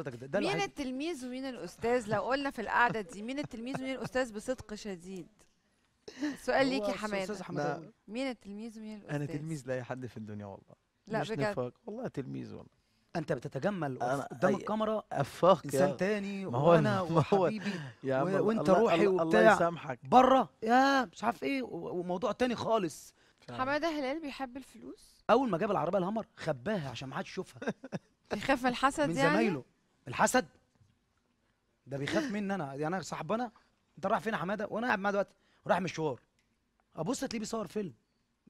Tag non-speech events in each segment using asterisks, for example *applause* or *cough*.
حضرتك ده, ده مين التلميذ ومين الاستاذ لو قلنا في القعده دي مين التلميذ ومين الاستاذ بصدق شديد سؤال ليك يا حماده مين التلميذ ومين الاستاذ انا تلميذ لاي حد في الدنيا والله لا مش بجد نفاق. والله تلميذ والله انت بتتجمل قدام الكاميرا افاق انسان تاني وانا وحبيبي يا وانت الله روحي وبتاع الله يسامحك بره يا مش عارف ايه وموضوع تاني خالص حماده هلال بيحب الفلوس اول ما جاب العربيه الهمر خباها عشان ما حدش يشوفها يخاف الحسد يعني من زمايله الحسد ده بيخاف مني انا يعني انا صاحبنا انت رايح فين يا حماده وانا قاعد معاه دلوقتي رايح مشوار ابص تلاقيه بيصور فيلم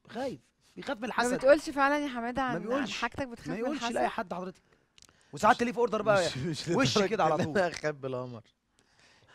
خايف بيخاف من الحسد ما بتقولش فعلا يا حماده عن, ما بيقولش. عن حاجتك بتخاف من الحسد ما يقولش لاي حد حضرتك وساعات تلاقيه في اوردر بقى مش مش وش كده على طول انا اخبي القمر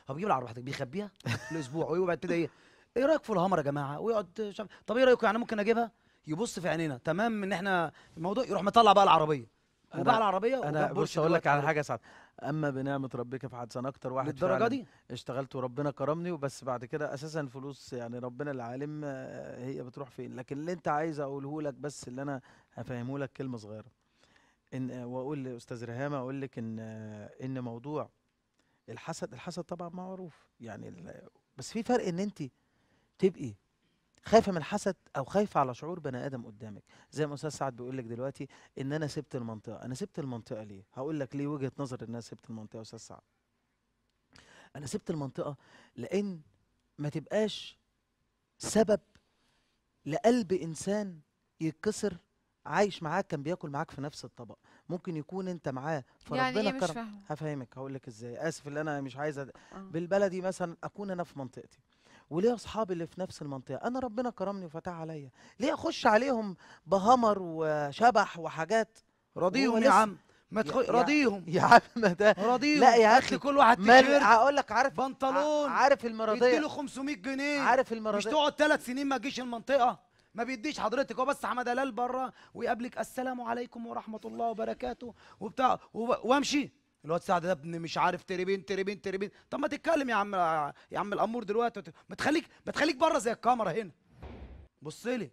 هو بيجيب العربيه بيخبيها الاسبوع ويقعد كده ايه ايه رايك في الهمر يا جماعه ويقعد شاب. طب ايه رايكم يعني ممكن اجيبها يبص في عينينا تمام ان احنا الموضوع يروح مطلع بقى العربيه وباع العربيه انا بص اقول لك على حاجه سعد اما بنعمه ربك فحدث انا اكتر واحد للدرجه دي اشتغلت وربنا كرمني وبس بعد كده اساسا الفلوس يعني ربنا العالم آه، هي بتروح فين لكن اللي انت عايز اقوله لك بس اللي انا هفهمه لك كلمه صغيره ان آه، واقول لاستاذ ريهام اقول لك ان آه، ان موضوع الحسد الحسد طبعا معروف يعني بس في فرق ان انت تبقي خايفه من الحسد او خايفه على شعور بني ادم قدامك زي ما استاذ سعد بيقول لك دلوقتي ان انا سبت المنطقه انا سبت المنطقه ليه هقول لك ليه وجهه نظر ان انا سبت المنطقه يا استاذ سعد انا سبت المنطقه لان ما تبقاش سبب لقلب انسان يتكسر عايش معاك كان بياكل معاك في نفس الطبق ممكن يكون انت معاه يعني إيه؟ فربنا يعني كرم هفهمك هقول لك ازاي اسف اللي انا مش عايز أد... آه. بالبلدي مثلا اكون انا في منطقتي وليه اصحابي اللي في نفس المنطقه انا ربنا كرمني وفتح عليا ليه اخش عليهم بهمر وشبح وحاجات رضيهم يا عم ما تخش رضيهم يا عم ده رضيهم لا يا اخي كل واحد تيشيرت هقول لك عارف بنطلون عارف المرضيه يديله 500 جنيه عارف المرضيه مش تقعد ثلاث سنين ما تجيش المنطقه ما بيديش حضرتك هو بس حمد هلال بره ويقابلك السلام عليكم ورحمه الله وبركاته وبتاع وامشي الواد سعد ده ابن مش عارف تريبين تريبين تريبين طب ما تتكلم يا عم يا عم الامور دلوقتي ما تخليك ما تخليك بره زي الكاميرا هنا بص لي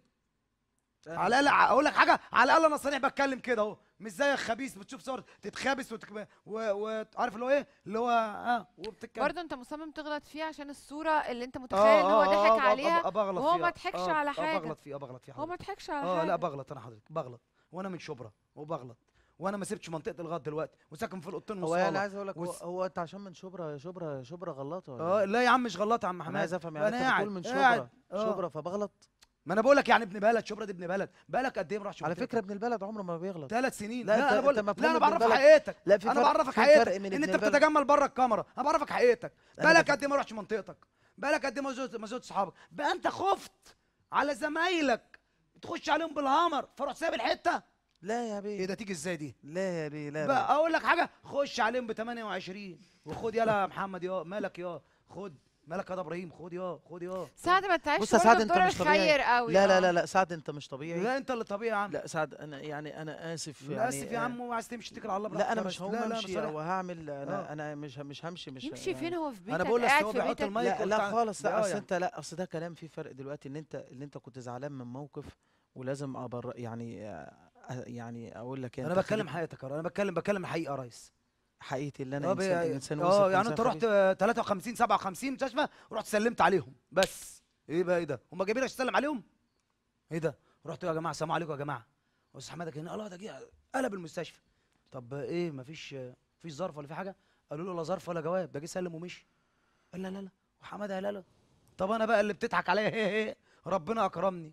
على الاقل اقول لك حاجه على الاقل انا صريح بتكلم كده اهو مش زي الخبيث بتشوف صور تتخابس وتك... وعارف و... اللي هو ايه اللي هو اه وبتتكلم برضه انت مصمم تغلط فيه عشان الصوره اللي انت متخيل آه ان هو آه، ضحك آه آه عليها أبغلط وهو ما ضحكش آه، على حاجه بغلط بغلط هو ما ضحكش على حاجه اه لا بغلط انا حضرتك بغلط وانا من شبرا وبغلط وانا ما سبتش منطقه الغلط دلوقتي وساكن في الاوضتين هو انا عايز اقول لك وس... هو انت عشان من شبرا شبرا شبرا غلطه اه إيه؟ لا يا عم مش غلطه يا عم حماد انا عايز افهم يعني انت بتقول من شبرا آه. شبرا فبغلط ما انا بقول لك يعني ابن بلد شبرا دي ابن بلد بقالك قد ايه ما رحتش على فكره ابن البلد عمره ما بيغلط ثلاث سنين لا, لا انا بقول لا انا بعرفك حقيقتك لا في انا بعرفك حقيقتك ان انت بتتجمل بره الكاميرا انا بعرفك حقيقتك بقالك قد ايه ما رحتش منطقتك بقالك قد ايه ما زرتش صحابك بقى انت خفت على زمايلك تخش عليهم بالهامر فروح سايب الحته لا يا بيه ايه ده تيجي ازاي دي؟ لا يا بيه لا بقى اقول لك حاجه خش عليهم ب 28 وخد يلا يا محمد يا مالك يا خد مالك يا ابراهيم خد يا خد يا سعد ما تعيش بص يا سعد انت مش طبيعي قوي لا لا آه. لا لا سعد انت مش طبيعي لا انت اللي طبيعي يا عم لا سعد انا يعني انا اسف يعني انا اسف يا آه، عم وعايز تمشي تكل على الله لا انا مش همشي او هعمل انا آه. انا مش مش همشي مش يمشي يعني. فين هو في بيتك انا بقول لك هو بيحط المايك لا, لا خالص لا اصل انت لا اصل ده كلام فيه فرق دلوقتي ان انت اللي انت كنت زعلان من موقف ولازم ابر يعني يعني اقول لك انا بتكلم حقيقتك انا بتكلم بتكلم حقيقه يا ريس حقيقتي اللي انا انسان يعني انسان اه يعني انت رحت 53 57 مستشفى رحت سلمت عليهم بس ايه بقى ايه ده هم جايبينك تسلم عليهم ايه ده رحت يا جماعه السلام عليكم يا جماعه استاذ حماده كان الله ده جه قلب المستشفى طب ايه مفيش مفيش ظرف ولا في حاجه قالوا له لا ظرف ولا جواب ده جه سلم ومشي قال لا لا لا وحماده قال لا طب انا بقى اللي بتضحك عليا *laughs* هي هي ربنا اكرمني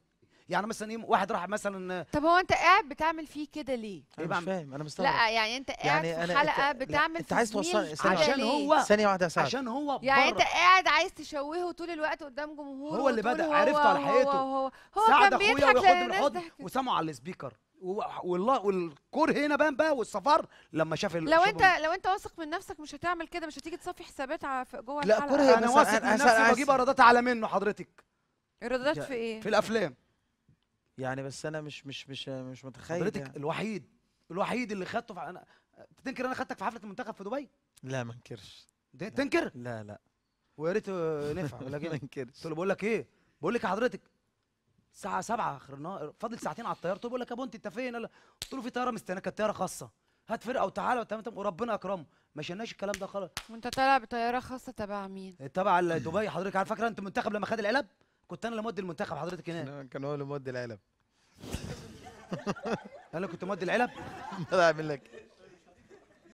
يعني مثلا ايه واحد راح مثلا طب هو انت قاعد بتعمل فيه كده ليه؟ إيه انا مش فاهم انا مستغرب لا يعني انت قاعد يعني في حلقه بتعمل انت عايز توصل عشان هو ثانيه واحده يا عشان هو بره يعني انت قاعد عايز تشوهه طول الوقت قدام جمهوره هو اللي بدا عرفته على حقيقته هو, هو, هو ساعد اخويا وياخدني بالحضن وسمعه على السبيكر والله والكور هنا بان بقى والسفر لما شاف لو انت لو انت واثق من نفسك مش هتعمل كده مش هتيجي تصفي حسابات جوه لا الحلقه لا انا واثق من نفسي بجيب ايرادات اعلى منه حضرتك ايرادات في ايه؟ في الافلام يعني بس انا مش مش مش مش متخيل حضرتك يعني. الوحيد الوحيد اللي خدته في انا تنكر انا خدتك في حفله المنتخب في دبي لا ما انكرش تنكر لا لا ويا ريت نفع ولا *laughs* ما انكرش قلت له بقول لك ايه بقول لك حضرتك الساعه 7 اخر فاضل ساعتين على الطياره بقول لك يا بنتي انت فين قلت له في طياره مستناك كانت طياره خاصه هات فرقه وتعالى وتمام وربنا اكرمه ما شلناش الكلام ده خالص وانت طالع بطياره خاصه تبع مين تبع دبي حضرتك عارف فاكره انت منتخب لما خد العلب كنت انا اللي مودي المنتخب حضرتك هناك كان هو اللي مودي العلب انا كنت مودي العلب؟ لا *laughs* اعمل لك